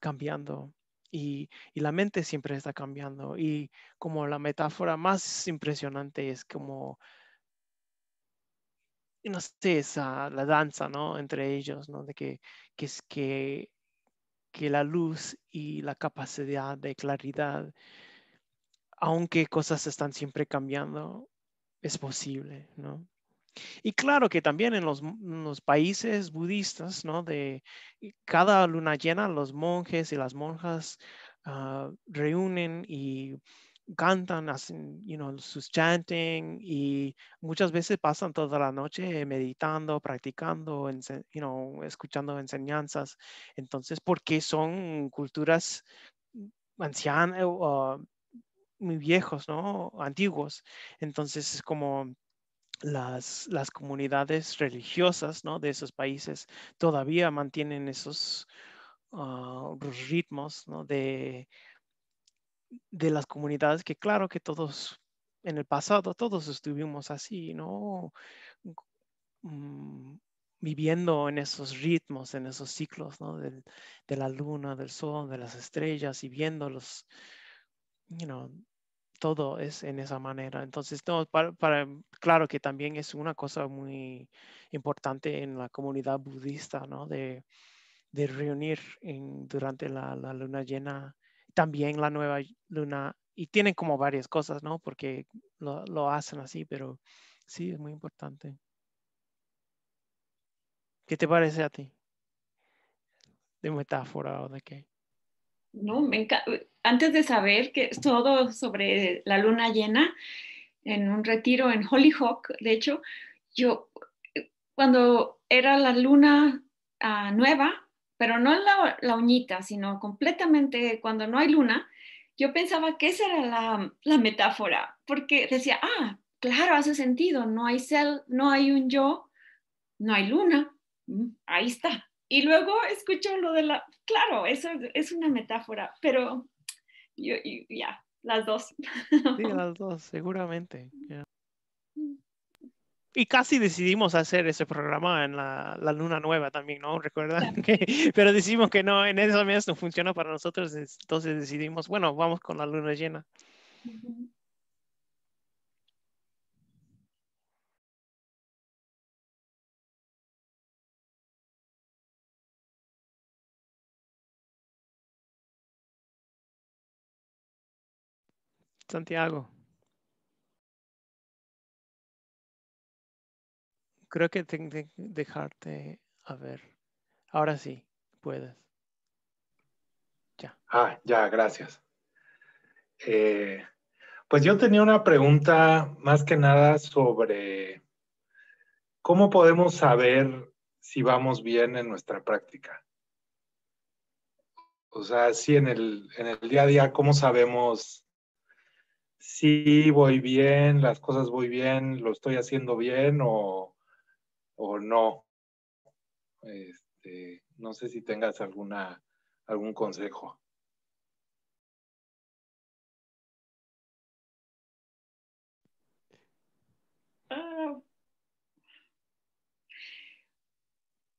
cambiando y, la mente siempre está cambiando. Y como la metáfora más impresionante es como no sé, esa, la danza, ¿no? Entre ellos, ¿no? De que, que es que que la luz y la capacidad de claridad, aunque cosas están siempre cambiando, es posible, ¿no? Y claro que también en los, países budistas, ¿no? De cada luna llena, los monjes y las monjas ah, reúnen y cantan, hacen you know, sus chanting y muchas veces pasan toda la noche meditando, practicando, you know, escuchando enseñanzas. Entonces, porque son culturas ancianas, muy viejos, ¿no? Antiguos. Entonces, es como las, las, comunidades religiosas ¿no? de esos países todavía mantienen esos ah, ritmos ¿no? de de las comunidades que claro que todos en el pasado, todos estuvimos así, ¿no? Mm, viviendo en esos ritmos, en esos ciclos, ¿no? De, la luna, del sol, de las estrellas y viéndolos, you todo es en esa manera. Entonces, para, claro que también es una cosa muy importante en la comunidad budista, ¿no? De, de reunir durante la, la, luna llena también la nueva luna, y tienen como varias cosas, ¿no? Porque lo, hacen así, pero sí, es muy importante. ¿Qué te parece a ti? De metáfora o de qué. No, me antes de saber que es todo sobre la luna llena, en un retiro en Hollyhock, de hecho, yo eh, cuando era la luna ah, nueva, pero no en la, la, uñita, sino completamente cuando no hay luna, yo pensaba que esa era la, la metáfora, porque decía, ah, claro, hace sentido, no hay cel, no hay un yo, no hay luna, mm, ahí está. Y luego escucho lo de la, claro, eso es una metáfora, pero yo, ya, las dos. Sí, las dos, seguramente y casi decidimos hacer ese programa en la, luna nueva también, ¿no? ¿Recuerdan? Que, pero decimos que no, en ese mes no funciona para nosotros, entonces decidimos, bueno, vamos con la luna llena. Santiago. creo que tengo que dejarte a ver. Ahora sí, puedes. Ya. Ah, ya, gracias. Eh, pues yo tenía una pregunta más que nada sobre cómo podemos saber si vamos bien en nuestra práctica. O sea, si en el, en el día a día, ¿cómo sabemos si voy bien, las cosas voy bien, lo estoy haciendo bien o, o no. Este, no sé si tengas alguna, algún consejo. Ah.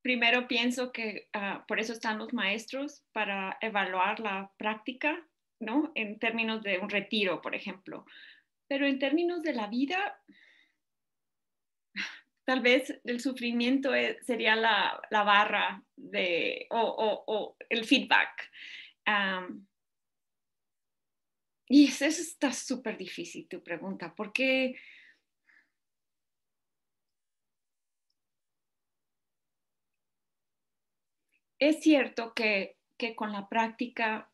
primero pienso que ah, por eso están los maestros para evaluar la práctica, ¿no? En términos de un retiro, por ejemplo. Pero en términos de la vida, tal vez el sufrimiento eh, sería la, barra de, o, el feedback. y eso está súper difícil tu pregunta, porque es cierto que, con la práctica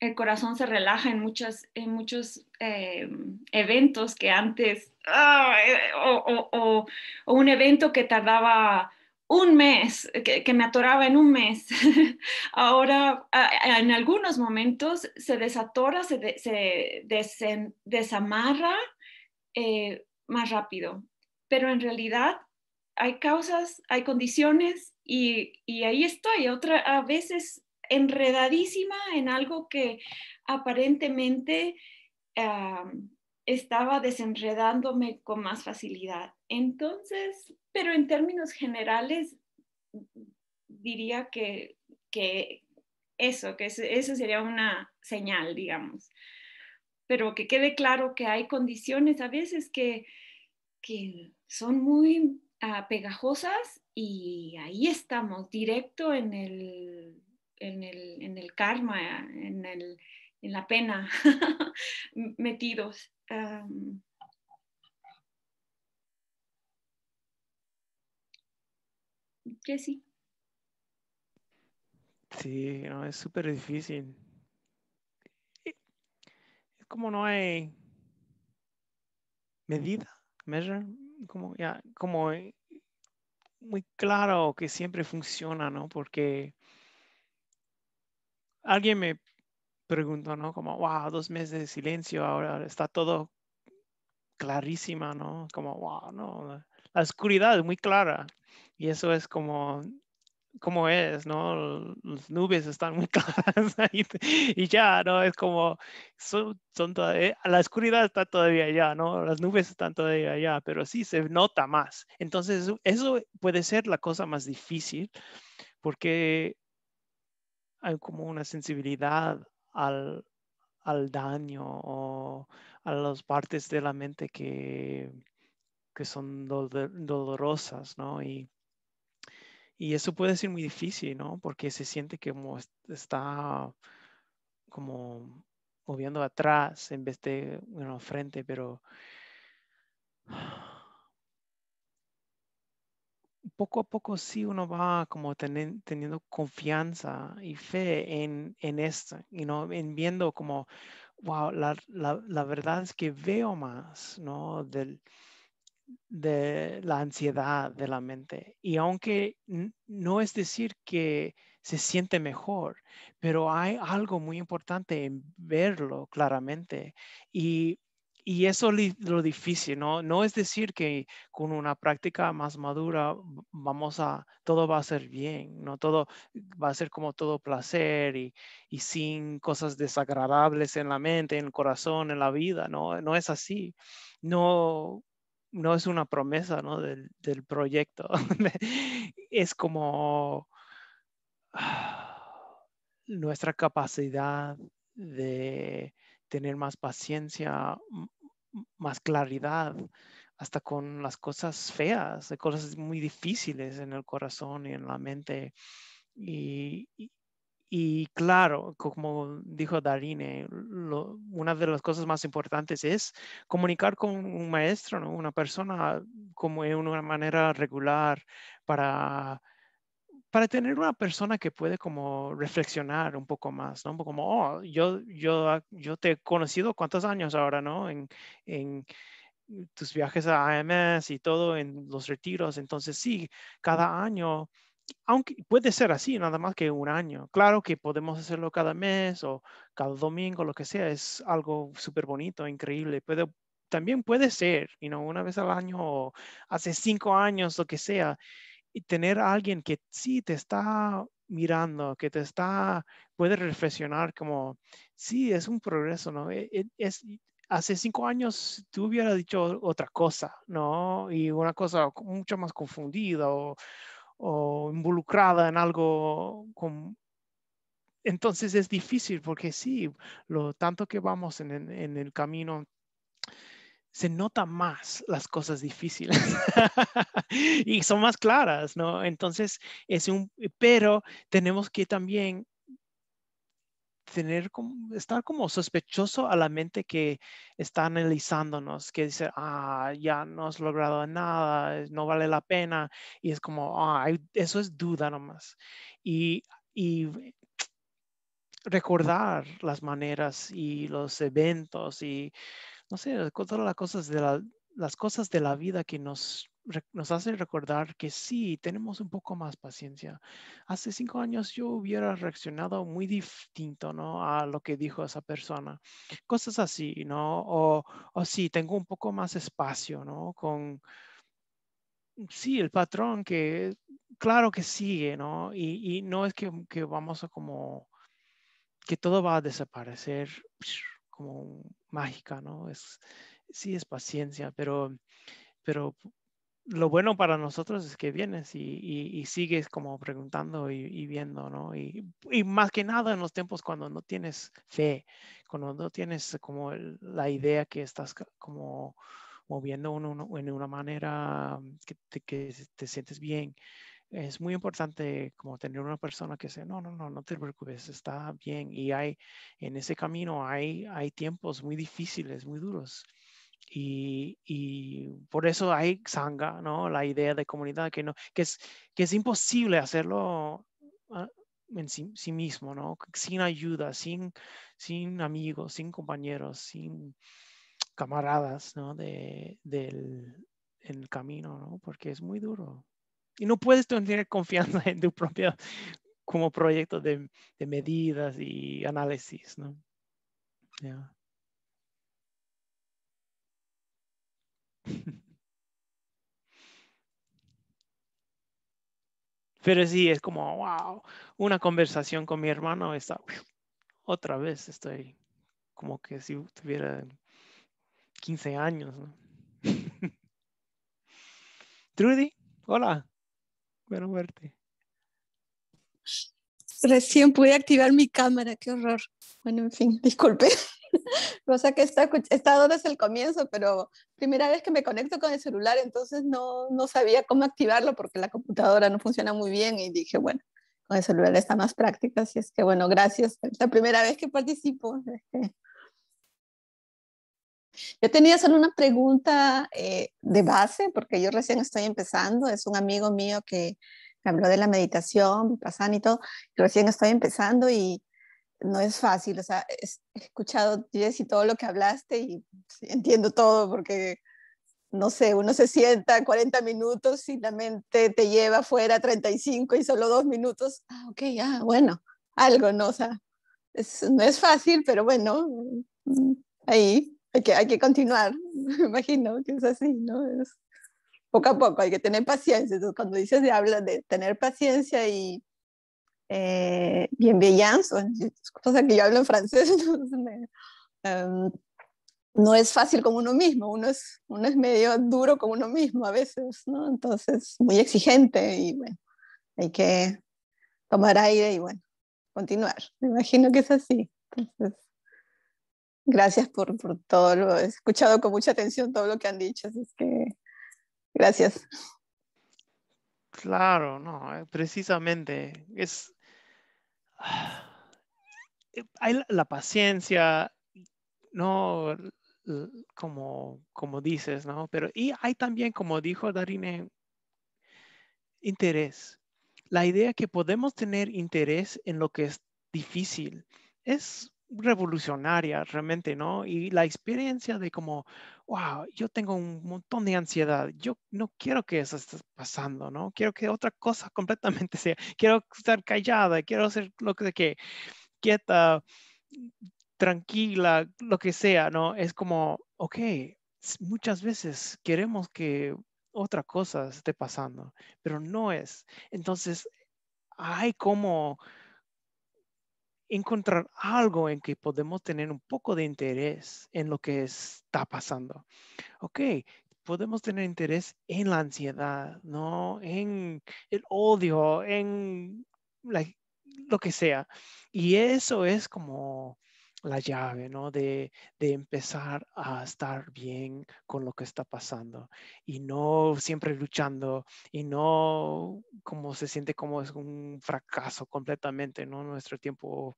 el corazón se relaja en, muchas, en muchos em, eventos que antes Ah, eh, o, un evento que tardaba un mes, que, me atoraba en un mes. Ahora, en algunos momentos se desatora, se, desamarra eh, más rápido, pero en realidad hay causas, hay condiciones y, ahí estoy, otra, a veces enredadísima en algo que aparentemente estaba desenredándome con más facilidad. Entonces, pero en términos generales, diría que, que eso, que eso, sería una señal, digamos. Pero que quede claro que hay condiciones a veces que, son muy ah, pegajosas y ahí estamos, directo en el, en el, en el karma, en el, en la pena metidos. que sí Sí, no, es súper difícil. Eh, es como no hay medida, measure, como ya, como eh, muy claro que siempre funciona, ¿no? Porque alguien me pregunto, ¿no? Como, wow, dos meses de silencio, ahora está todo clarísima, ¿no? Como, wow, no, la oscuridad es muy clara y eso es como, ¿cómo es, ¿no? Las nubes están muy claras y, y ya, ¿no? Es como, son, son todavía, la oscuridad está todavía allá, ¿no? Las nubes están todavía allá, pero sí se nota más. Entonces, eso puede ser la cosa más difícil porque hay como una sensibilidad al, daño o a las partes de la mente que, que son dolorosas, ¿no? Y, eso puede ser muy difícil, ¿no? Porque se siente que está como moviendo atrás en vez de bueno, frente, pero poco a poco sí uno va como teniendo confianza y fe en, en esto, y no en viendo como, wow, la, la, la, verdad es que veo más, ¿no? Del, de la ansiedad de la mente. Y aunque no es decir que se siente mejor, pero hay algo muy importante en verlo claramente. Y y eso es lo difícil, ¿no? No es decir que con una práctica más madura vamos a, todo va a ser bien, ¿no? Todo va a ser como todo placer y, sin cosas desagradables en la mente, en el corazón, en la vida, ¿no? No es así. No, no es una promesa, Del, del proyecto. es como ah, nuestra capacidad de tener más paciencia, más claridad, hasta con las cosas feas, de cosas muy difíciles en el corazón y en la mente. Y, claro, como dijo Darine, una de las cosas más importantes es comunicar con un maestro, ¿no? una persona como en una manera regular para para tener una persona que puede como reflexionar un poco más, ¿no? Como, oh, yo, yo, ah, yo te he conocido cuántos años ahora, ¿no? En, tus viajes a AMS y todo, en los retiros. Entonces, sí, cada año, aunque puede ser así, nada más que un año. Claro que podemos hacerlo cada mes o cada domingo, lo que sea. Es algo súper bonito, increíble. Puede, también puede ser, you una vez al año hace cinco años, lo que sea y tener a alguien que sí te está mirando, que te está, puede reflexionar como, sí, es un progreso, ¿no? E, e, es, hace cinco años tú hubieras dicho otra cosa, ¿no? Y una cosa mucho más confundida o, involucrada en algo con... Entonces es difícil porque sí, lo tanto que vamos en el camino se nota más las cosas difíciles y son más claras, ¿no? Entonces, es un, pero tenemos que también tener estar como sospechoso a la mente que está analizándonos, que dice, ah, ya no has logrado nada, no vale la pena, y es como, ah, eso es duda nomás. Y, y recordar las maneras y los eventos y no sé, todas las cosas de la, las cosas de la vida que nos, nos hacen recordar que sí, tenemos un poco más paciencia. Hace cinco años yo hubiera reaccionado muy distinto, ¿no? A lo que dijo esa persona. Cosas así, ¿no? O, o sí, tengo un poco más espacio, ¿no? Con, sí, el patrón que, claro que sigue, ¿no? Y, no es que, que vamos a como, que todo va a desaparecer como mágica, ¿no? Es, sí es paciencia, pero, pero lo bueno para nosotros es que vienes y, sigues como preguntando y, viendo, ¿no? Y, más que nada en los tiempos cuando no tienes fe, cuando no tienes como la idea que estás como moviendo uno, en una manera que que te sientes bien es muy importante como tener una persona que se, no, no, no, no te preocupes, está bien. Y hay, en ese camino hay, hay tiempos muy difíciles, muy duros. Y, y, por eso hay sanga, ¿no? La idea de comunidad que, no, que, es, que es imposible hacerlo ah, en sí, mismo, ¿no? Sin ayuda, sin, sin amigos, sin compañeros, sin camaradas, ¿no? De, del, en el camino, ¿no? Porque es muy duro. Y no puedes tener confianza en tu propia como proyecto de, medidas y análisis, ¿no? Pero sí, es como, wow, una conversación con mi hermano está, otra vez estoy como que si tuviera 15 años. ¿no? Trudy, hola. Bueno, muerte. Recién pude activar mi cámara, qué horror. Bueno, en fin, disculpe. O sea que está, estado desde el comienzo, pero primera vez que me conecto con el celular, entonces no, no sabía cómo activarlo porque la computadora no funciona muy bien y dije, bueno, con el celular está más práctica, así es que bueno, gracias. Es la primera vez que participo. Este, yo tenía solo una pregunta eh, de base, porque yo recién estoy empezando, es un amigo mío que me habló de la meditación, pasan y todo, recién estoy empezando y no es fácil, o sea, he escuchado, todo lo que hablaste y entiendo todo porque no sé, uno se sienta 40 minutos y la mente te lleva fuera 35 y solo dos minutos. Ah, ok, ya, ah, bueno, algo, ¿no? O sea, no es fácil, pero bueno, mm, ahí hay que, hay que continuar, me imagino que es así, ¿no? poco a poco, hay que tener paciencia. Entonces, cuando dices de habla de tener paciencia y eh, bienveillance, cosa que yo hablo en francés, entonces em, no es fácil como uno mismo, uno es, uno es medio duro con uno mismo a veces, ¿no? Entonces, muy exigente y bueno, hay que tomar aire y bueno, continuar. Me imagino que es así. Entonces, Gracias por, todo lo he escuchado con mucha atención todo lo que han dicho, es que gracias. Claro, no, eh, precisamente es eh, hay la paciencia, no como, como dices, ¿no? Pero y hay también, como dijo Darine, interés. La idea que podemos tener interés en lo que es difícil es revolucionaria realmente, ¿no? Y la experiencia de como, wow, yo tengo un montón de ansiedad, yo no quiero que eso esté pasando, ¿no? Quiero que otra cosa completamente sea, quiero estar callada, quiero ser lo que, que quieta, tranquila, lo que sea, ¿no? Es como, ok, muchas veces queremos que otra cosa esté pasando, pero no es. Entonces, hay como encontrar algo en que podemos tener un poco de interés en lo que está pasando. Ok, podemos tener interés en la ansiedad, ¿no? En el odio, en lo que sea. Y eso es como la llave, ¿no? De, empezar a estar bien con lo que está pasando y no siempre luchando y no como se siente como es un fracaso completamente, ¿no? Nuestro tiempo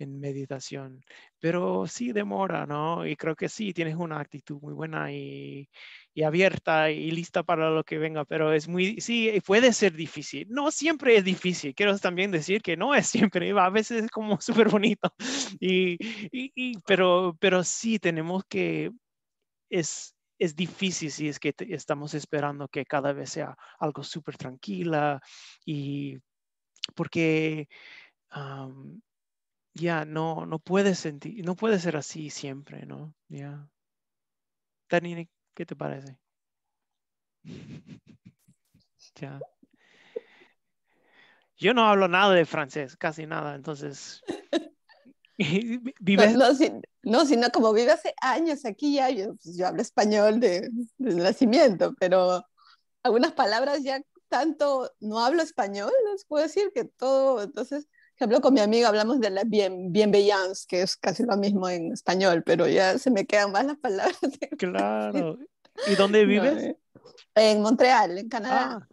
en meditación, pero sí demora, ¿no? Y creo que sí, tienes una actitud muy buena y, y abierta y lista para lo que venga, pero es muy, sí, eh, puede ser difícil. No siempre es difícil, quiero también decir que no es siempre, a veces es como súper bonito, y, y, pero, pero sí tenemos que, es, es difícil si es que estamos esperando que cada vez sea algo súper tranquila y porque ya no, no puede sentir, no puede ser así siempre, ¿no? Ya. ¿Qué te parece? ya. Yo no hablo nada de francés, casi nada, entonces. ¿Vives? No, sino como vive hace años aquí ya, yo, pues, hablo español de, el nacimiento, pero algunas palabras ya tanto no hablo español, les puedo decir que todo, entonces Hablo con mi amiga hablamos de la bien, bienveillance, que es casi lo mismo en español, pero ya se me quedan más las palabras. Claro. ¿Y dónde vives? Eh, en Montreal, en Canadá. Ah.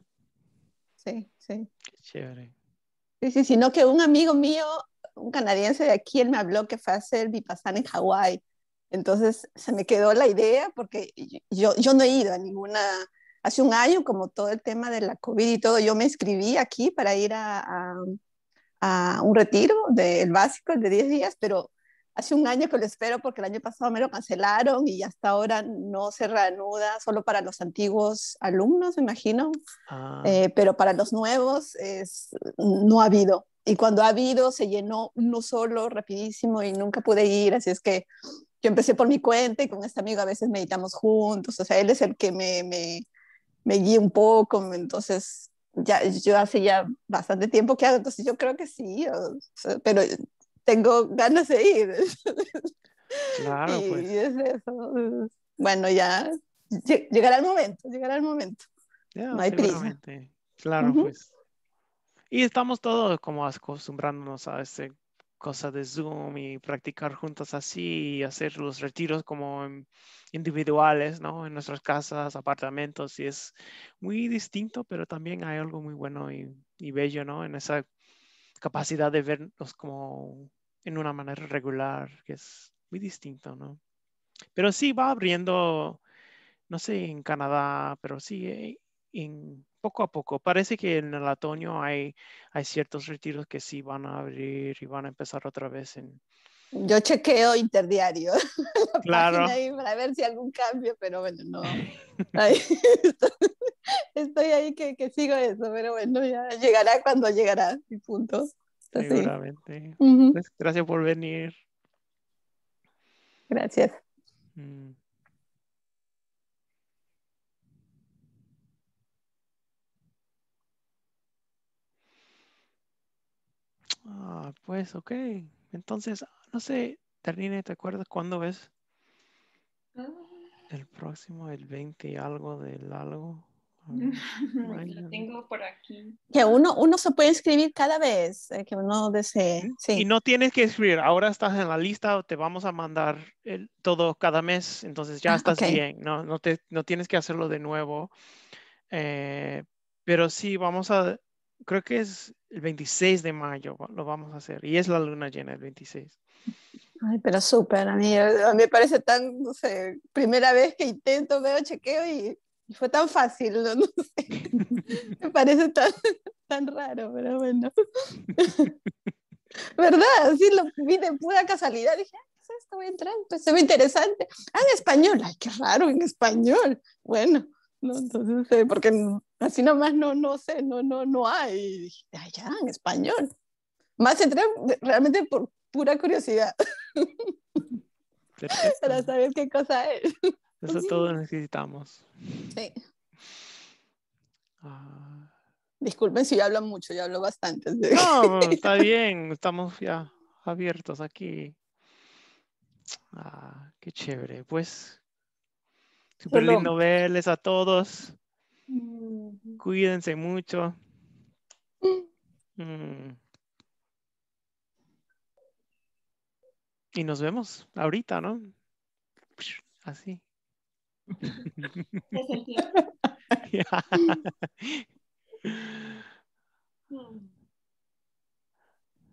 Sí, sí. Qué chévere. Sí, sí, sino que un amigo mío, un canadiense de aquí, él me habló que fue a hacer Vipassana en Hawái. Entonces se me quedó la idea porque yo, yo no he ido a ninguna hace un año, como todo el tema de la COVID y todo, yo me inscribí aquí para ir a, a un retiro del básico, de 10 días, pero hace un año que lo espero porque el año pasado me lo cancelaron y hasta ahora no se reanuda, solo para los antiguos alumnos, me imagino, ah. eh, pero para los nuevos es, no ha habido. Y cuando ha habido se llenó uno solo, rapidísimo, y nunca pude ir, así es que yo empecé por mi cuenta y con este amigo a veces meditamos juntos, o sea, él es el que me, me, me guía un poco, entonces ya, yo hace ya bastante tiempo que hago, entonces yo creo que sí, pero tengo ganas de ir. Claro, pues. y es eso. Bueno, ya llegará el momento, llegará el momento. no hay prisa. Claro, pues. Y estamos todos como acostumbrándonos a ese cosa de Zoom y practicar juntos así y hacer los retiros como individuales, ¿no? En nuestras casas, apartamentos y es muy distinto, pero también hay algo muy bueno y, y bello, ¿no? En esa capacidad de vernos como en una manera regular, que es muy distinto, ¿no? Pero sí va abriendo, no sé, en Canadá, pero sí eh, en poco a poco. Parece que en el otoño hay, hay ciertos retiros que sí van a abrir y van a empezar otra vez en... Yo chequeo interdiario claro. ahí para ver si algún cambio, pero bueno, no. estoy, ahí que, sigo eso, pero bueno, ya llegará cuando llegará, mi punto. Seguramente. Pues, gracias por venir. Gracias. Mm. Ah, pues ok. Entonces, no sé, Terrine, ¿te acuerdas cuándo es? El próximo, el 20 y algo del algo. Lo tengo por aquí. Que uno, se puede inscribir cada vez eh, que uno desee. Sí. Y no tienes que escribir, ahora estás en la lista, te vamos a mandar el, todo cada mes, entonces ya ah, estás bien, no, no, te, tienes que hacerlo de nuevo. Eh, pero sí, vamos a creo que es el 26 de mayo lo vamos a hacer y es la luna llena el 26. Ay, pero súper, a mí, me parece tan, no sé, primera vez que intento, veo, chequeo y, fue tan fácil, no, sé. me parece tan, tan raro, pero bueno. ¿Verdad? Sí, lo vi de pura casualidad, ah, dije, ¿qué ah, es esto? Voy a entrar, pues se ve interesante. Ah, en español, ay, qué raro, en español. Bueno, no, entonces, porque Así nomás no, no sé, no, no, no hay. allá, en español. Más entré realmente por pura curiosidad. Para saber qué cosa es. Eso todo necesitamos. Sí. Ah. Disculpen si hablo mucho, yo hablo bastante. No, está bien, estamos ya abiertos aquí. Ah, qué chévere. Pues, súper lindo verles a todos. Mm. Cuídense mucho. Mm. Y nos vemos ahorita, ¿no? Así.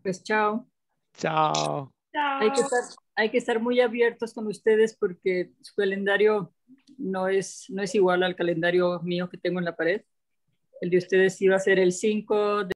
Pues chao. Chao. que hay que estar muy abiertos con ustedes porque su calendario no es, no es igual al calendario mío que tengo en la pared. El de ustedes iba a ser el 5 de